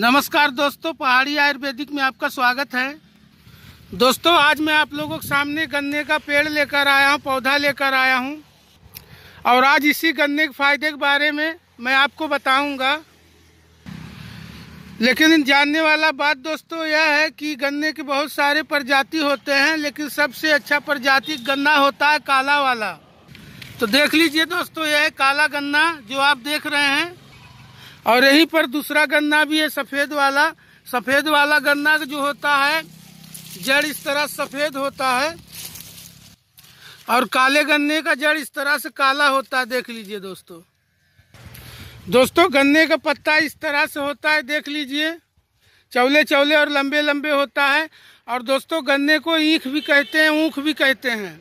नमस्कार दोस्तों पहाड़ी आयुर्वेदिक में आपका स्वागत है दोस्तों आज मैं आप लोगों के सामने गन्ने का पेड़ लेकर आया हूं पौधा लेकर आया हूं और आज इसी गन्ने के फायदे के बारे में मैं आपको बताऊंगा लेकिन जानने वाला बात दोस्तों यह है कि गन्ने के बहुत सारे प्रजाति होते हैं लेकिन सबसे अच्छा प्रजाति गन्ना होता है काला वाला तो देख लीजिए दोस्तों यह काला गन्ना जो आप देख रहे हैं और यहीं पर दूसरा गन्ना भी है सफेद वाला सफेद वाला गन्ना जो होता है जड़ इस तरह सफेद होता है और काले गन्ने का जड़ इस तरह से काला होता है देख लीजिए दोस्तों दोस्तों गन्ने का पत्ता इस तरह से होता है देख लीजिए चौले चौले और लंबे लंबे होता है और दोस्तों गन्ने को ईख भी कहते हैं ऊख भी कहते हैं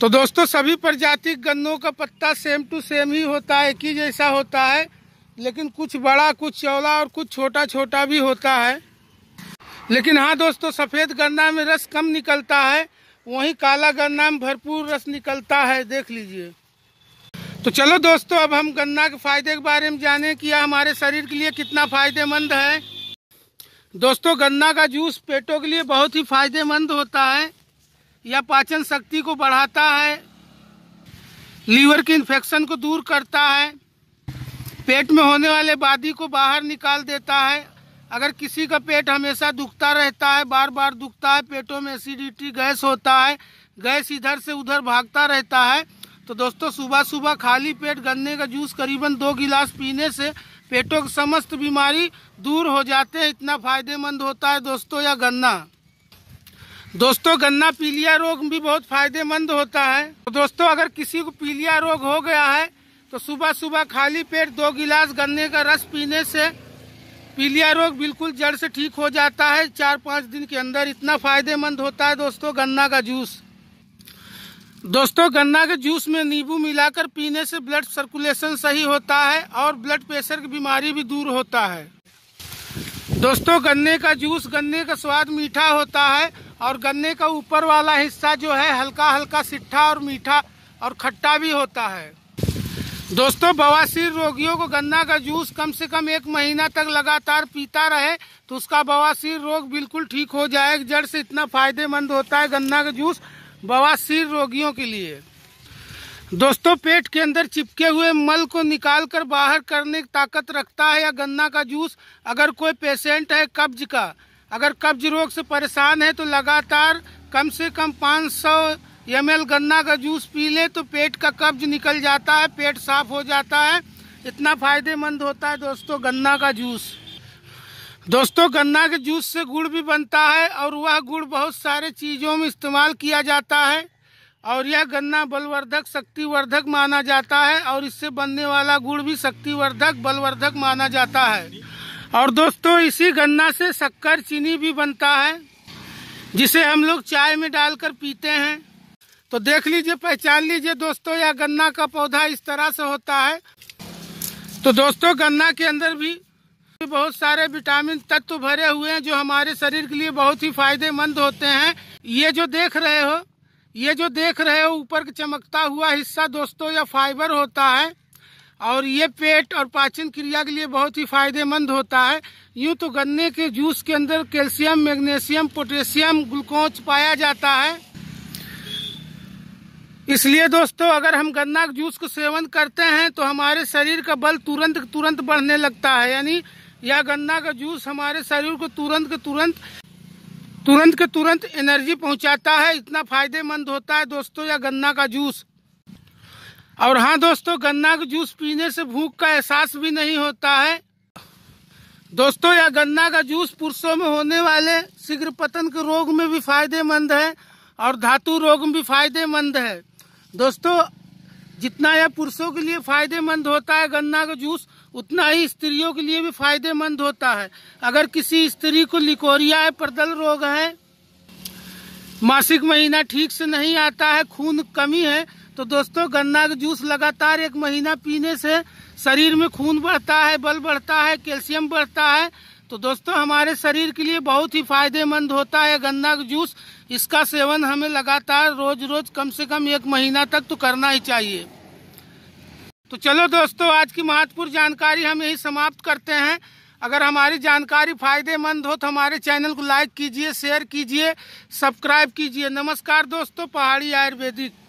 तो दोस्तों सभी प्रजाति गन्नों का पत्ता सेम टू सेम ही होता है कि जैसा होता है लेकिन कुछ बड़ा कुछ चौला और कुछ छोटा छोटा भी होता है लेकिन हाँ दोस्तों सफ़ेद गन्ना में रस कम निकलता है वहीं काला गन्ना में भरपूर रस निकलता है देख लीजिए तो चलो दोस्तों अब हम गन्ना के फायदे के बारे में जाने कि यह हमारे शरीर के लिए कितना फायदेमंद है दोस्तों गन्ना का जूस पेटों के लिए बहुत ही फायदेमंद होता है यह पाचन शक्ति को बढ़ाता है लीवर के इन्फेक्शन को दूर करता है पेट में होने वाले बादी को बाहर निकाल देता है अगर किसी का पेट हमेशा दुखता रहता है बार बार दुखता है पेटों में एसिडिटी गैस होता है गैस इधर से उधर भागता रहता है तो दोस्तों सुबह सुबह खाली पेट गन्ने का जूस करीबन दो गिलास पीने से पेटों की समस्त बीमारी दूर हो जाते हैं इतना फायदेमंद होता है दोस्तों या गन्ना दोस्तों गन्ना पीलिया रोग भी बहुत फायदेमंद होता है तो दोस्तों अगर किसी को पीलिया रोग हो गया है तो सुबह सुबह खाली पेट दो गिलास गन्ने का रस पीने से पीलिया रोग बिल्कुल जड़ से ठीक हो जाता है चार पाँच दिन के अंदर इतना फायदेमंद होता है दोस्तों गन्ना का जूस दोस्तों गन्ना के जूस में नींबू मिलाकर पीने से ब्लड सर्कुलेशन सही होता है और ब्लड प्रेशर की बीमारी भी दूर होता है दोस्तों गन्ने का जूस गन्ने का स्वाद मीठा होता है और गन्ने का ऊपर वाला हिस्सा जो है हल्का हल्का सिट्ठा और मीठा और खट्टा भी होता है दोस्तों बवासीर रोगियों को गन्ना का जूस कम से कम एक महीना तक लगातार पीता रहे तो उसका बवासीर रोग बिल्कुल ठीक हो जाएगा जड़ से इतना फायदेमंद होता है गन्ना का जूस बवासीर रोगियों के लिए दोस्तों पेट के अंदर चिपके हुए मल को निकाल कर बाहर करने की ताकत रखता है या गन्ना का जूस अगर कोई पेशेंट है कब्ज का अगर कब्ज रोग से परेशान है तो लगातार कम से कम पाँच एम एल गन्ना का जूस पी लें तो पेट का कब्ज निकल जाता है पेट साफ हो जाता है इतना फायदेमंद होता है दोस्तों गन्ना का जूस दोस्तों गन्ना के जूस से गुड़ भी बनता है और वह गुड़ बहुत सारे चीज़ों में इस्तेमाल किया जाता है और यह गन्ना बलवर्धक शक्तिवर्धक माना जाता है और इससे बनने वाला गुड़ भी शक्तिवर्धक बलवर्धक माना जाता है और दोस्तों इसी गन्ना से शक्कर चीनी भी बनता है जिसे हम लोग चाय में डालकर पीते हैं तो देख लीजिए पहचान लीजिए दोस्तों यह गन्ना का पौधा इस तरह से होता है तो दोस्तों गन्ना के अंदर भी बहुत सारे विटामिन तत्व भरे हुए हैं जो हमारे शरीर के लिए बहुत ही फायदेमंद होते हैं ये जो देख रहे हो ये जो देख रहे हो ऊपर चमकता हुआ हिस्सा दोस्तों यह फाइबर होता है और ये पेट और पाचन क्रिया के लिए बहुत ही फायदेमंद होता है यूं तो गन्ने के जूस के अंदर कैल्शियम मैग्नीशियम पोटेशियम ग्लूकोज पाया जाता है इसलिए दोस्तों अगर हम गन्ना जूस का सेवन करते हैं तो हमारे शरीर का बल तुरंत तुरंत बढ़ने लगता है यानी यह गन्ना का जूस हमारे शरीर को तुरंत के तुरंत तुरंत के तुरंत एनर्जी पहुंचाता है इतना फायदेमंद होता है दोस्तों यह गन्ना का जूस और हाँ दोस्तों गन्ना का जूस पीने से भूख का एहसास भी नहीं होता है दोस्तों यह गन्ना का जूस पुरुषों में होने वाले शीघ्र पतन के रोग में भी फायदेमंद है और धातु रोग में भी फायदेमंद है दोस्तों जितना यह पुरुषों के लिए फायदेमंद होता है गन्ना का जूस उतना ही स्त्रियों के लिए भी फायदेमंद होता है अगर किसी स्त्री को लिकोरिया है प्रदल रोग है मासिक महीना ठीक से नहीं आता है खून कमी है तो दोस्तों गन्ना का जूस लगातार एक महीना पीने से शरीर में खून बढ़ता है बल बढ़ता है कैल्शियम बढ़ता है तो दोस्तों हमारे शरीर के लिए बहुत ही फायदेमंद होता है गन्ना का जूस इसका सेवन हमें लगातार रोज रोज कम से कम एक महीना तक तो करना ही चाहिए तो चलो दोस्तों आज की महत्वपूर्ण जानकारी हम यही समाप्त करते हैं अगर हमारी जानकारी फायदेमंद हो तो हमारे चैनल को लाइक कीजिए शेयर कीजिए सब्सक्राइब कीजिए नमस्कार दोस्तों पहाड़ी आयुर्वेदिक